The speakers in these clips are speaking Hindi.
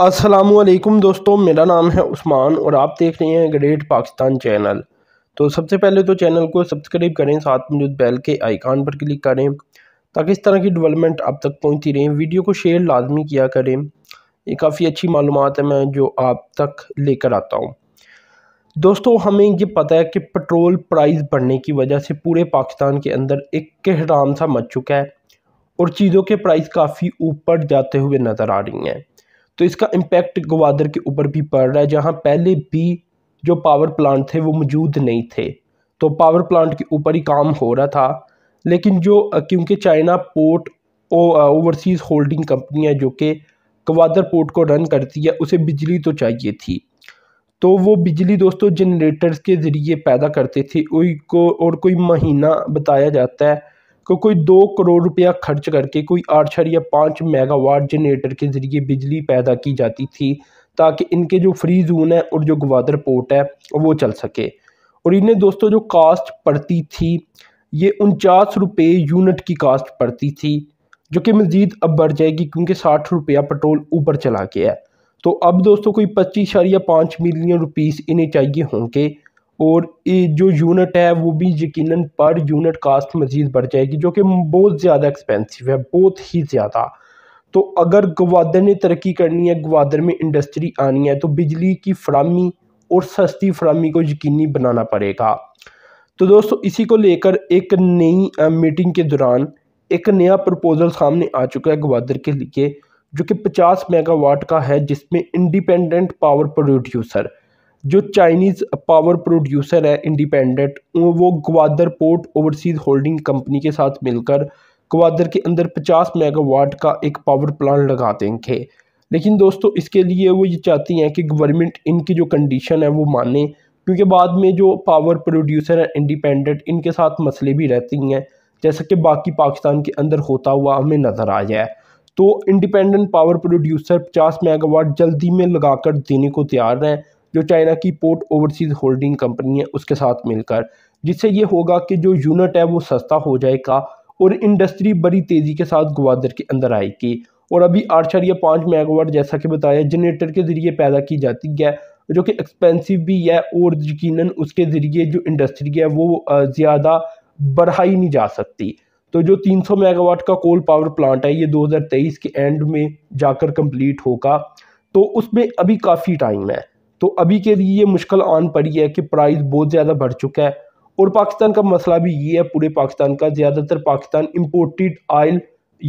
असलकुम दोस्तों मेरा नाम है उस्मान और आप देख रहे हैं ग्रेट पाकिस्तान चैनल तो सबसे पहले तो चैनल को सब्सक्राइब करें साथ में जो बैल के आइकान पर क्लिक करें ताकि इस तरह की डेवलपमेंट आप तक पहुंचती रहे वीडियो को शेयर लाजमी किया करें ये काफ़ी अच्छी मालूम है मैं जो आप तक लेकर आता हूँ दोस्तों हमें ये पता है कि पेट्रोल प्राइस बढ़ने की वजह से पूरे पाकिस्तान के अंदर एक कहराम सा मच चुका है और चीज़ों के प्राइस काफ़ी ऊपर जाते हुए नज़र आ रही हैं तो इसका इम्पैक्ट गवादर के ऊपर भी पड़ रहा है जहाँ पहले भी जो पावर प्लांट थे वो मौजूद नहीं थे तो पावर प्लांट के ऊपर ही काम हो रहा था लेकिन जो क्योंकि China port overseas holding company है जो कि गवादर पोर्ट को रन करती है उसे बिजली तो चाहिए थी तो वो बिजली दोस्तों जनरेटर्स के ज़रिए पैदा करते थे को और कोई महीना बताया जाता है को कोई दो करोड़ रुपया खर्च करके कोई आठ या पाँच मेगावाट जनरेटर के ज़रिए बिजली पैदा की जाती थी ताकि इनके जो फ्री जोन है और जो ग्वादर पोर्ट है वो चल सके और इन्हें दोस्तों जो कास्ट पड़ती थी ये उनचास रुपये यूनिट की कास्ट पड़ती थी जो कि मज़ीद अब बढ़ जाएगी क्योंकि साठ रुपया पेट्रोल ऊपर चला गया है तो अब दोस्तों कोई पच्चीस या पाँच मिलियन रुपीस इन्हें चाहिए होंगे और जो यूनिट है वो भी यकीनन पर यूनिट कास्ट मज़ीद बढ़ जाएगी जो कि बहुत ज़्यादा एक्सपेंसिव है बहुत ही ज़्यादा तो अगर गवादर ने तरक्की करनी है गवादर में इंडस्ट्री आनी है तो बिजली की फरामी और सस्ती फरामी को यकीनी बनाना पड़ेगा तो दोस्तों इसी को लेकर एक नई मीटिंग के दौरान एक नया प्रपोज़ल सामने आ चुका है गवादर के लिए जो कि 50 मेगावाट का है जिसमें इंडिपेंडेंट पावर प्रोड्यूसर जो चाइनीज़ पावर प्रोड्यूसर है इंडिपेंडेंट वो Gwadar port overseas holding company के साथ मिलकर ग्वादर के अंदर 50 मेगावाट का एक पावर प्लांट लगा देंगे लेकिन दोस्तों इसके लिए वो ये चाहती हैं कि गवर्नमेंट इनकी जो कंडीशन है वो माने क्योंकि बाद में जो पावर प्रोड्यूसर हैं इंडिपेंडेंट इनके साथ मसले भी रहती हैं जैसा कि बाकी पाकिस्तान के अंदर होता हुआ हमें नज़र आ जाए तो इंडिपेंडेंट पावर प्रोड्यूसर 50 मेगावाट जल्दी में लगाकर देने को तैयार हैं जो चाइना की पोर्ट ओवरसीज़ होल्डिंग कंपनी है उसके साथ मिलकर जिससे ये होगा कि जो यूनिट है वो सस्ता हो जाएगा और इंडस्ट्री बड़ी तेज़ी के साथ ग्वादर के अंदर आएगी और अभी आठ या पाँच मेगावाट जैसा कि बताया जनरेटर के ज़रिए पैदा की जाती है जो कि एक्सपेंसिव भी है और यकीन उसके ज़रिए जो इंडस्ट्री है वो ज़्यादा बढ़ाई नहीं जा सकती तो जो 300 मेगावाट का कोल पावर प्लांट है ये 2023 के एंड में जाकर कंप्लीट होगा तो उसमें अभी काफ़ी टाइम है तो अभी के लिए ये मुश्किल आन पड़ी है कि प्राइस बहुत ज़्यादा बढ़ चुका है और पाकिस्तान का मसला भी ये है पूरे पाकिस्तान का ज़्यादातर पाकिस्तान इम्पोर्टेड आयल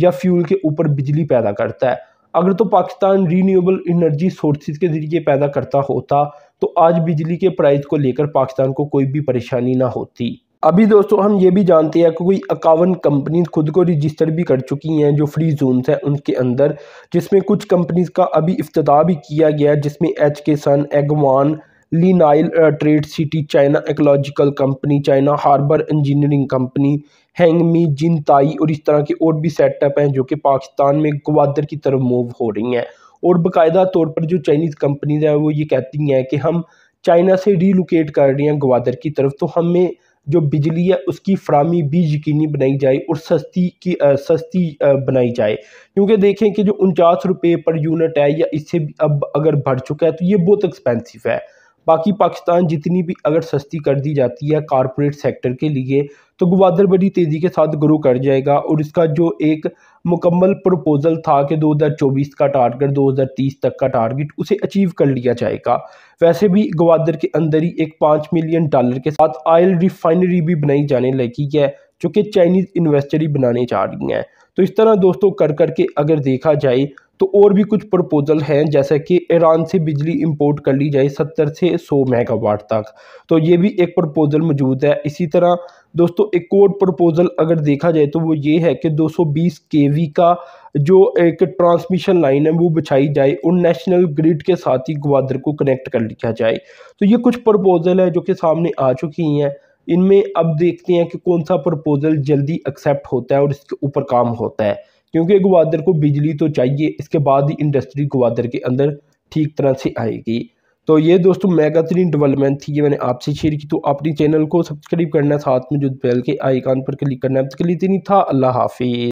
या फ्यूल के ऊपर बिजली पैदा करता है अगर तो पाकिस्तान रीनीबल इनर्जी सोर्सेज के ज़रिए पैदा करता होता तो आज बिजली के प्राइस को लेकर पाकिस्तान को कोई भी परेशानी ना होती अभी दोस्तों हम ये भी जानते हैं कि कोई इक्यावन कंपनीज खुद को रजिस्टर भी कर चुकी हैं जो फ्री जोन्स हैं उनके अंदर जिसमें कुछ कंपनीज का अभी इफ्तः भी किया गया जिसमें एच के सन एगवान लीनाइल trade city China ecological company China harbour engineering company हैंगमी जिनताई और इस तरह के और भी सेटअप हैं जो कि पाकिस्तान में ग्वादर की तरफ मूव हो रही हैं और बाकायदा तौर पर जो चाइनीज़ कंपनीज हैं वो ये कहती हैं कि हम चाइना से रीलोकेट कर रही हैं ग्वादर की तरफ तो हमें जो बिजली है उसकी फ्रामी भी यकीनी बनाई जाए और सस्ती की आ, सस्ती आ, बनाई जाए क्योंकि देखें कि जो उनचास रुपये पर यूनिट है या इससे अब अगर बढ़ चुका है तो ये बहुत एक्सपेंसिव है बाकी पाकिस्तान जितनी भी अगर सस्ती कर दी जाती है कारपोरेट सेक्टर के लिए तो गवादर बड़ी तेज़ी के साथ ग्रो कर जाएगा और इसका जो एक मुकम्मल प्रपोज़ल था कि 2024 का टारगेट 2030 तक का टारगेट उसे अचीव कर लिया जाएगा वैसे भी गवादर के अंदर ही एक पाँच मिलियन डॉलर के साथ आयल रिफाइनरी भी बनाई जाने लगी है जो कि चाइनीज़ इन्वेस्टर ही बनाने जा रही हैं तो इस तरह दोस्तों कर कर के अगर देखा जाए तो और भी कुछ प्रपोज़ल हैं जैसे कि ईरान से बिजली इंपोर्ट कर ली जाए सत्तर से सौ मेगावाट तक तो ये भी एक प्रपोज़ल मौजूद है इसी तरह दोस्तों एक और प्रपोज़ल अगर देखा जाए तो वो ये है कि 220 केवी का जो एक ट्रांसमिशन लाइन है वो बिछाई जाए और नेशनल ग्रिड के साथ ही ग्वादर को कनेक्ट कर लिया जाए तो ये कुछ प्रपोज़ल है जो कि सामने आ चुकी हैं इनमें अब देखते हैं कि कौन सा प्रपोज़ल जल्दी एक्सेप्ट होता है और इसके ऊपर काम होता है क्योंकि ग्वादर को बिजली तो चाहिए इसके बाद ही इंडस्ट्री ग्वादर के अंदर ठीक तरह से आएगी तो ये दोस्तों मेगा थ्री डेवलपमेंट थी ये मैंने आपसे शेयर की तो अपनी चैनल को सब्सक्राइब करना साथ में जो बेल के आइकान पर क्लिक करना है तो क्लिक नहीं था अल्लाह हाफिज़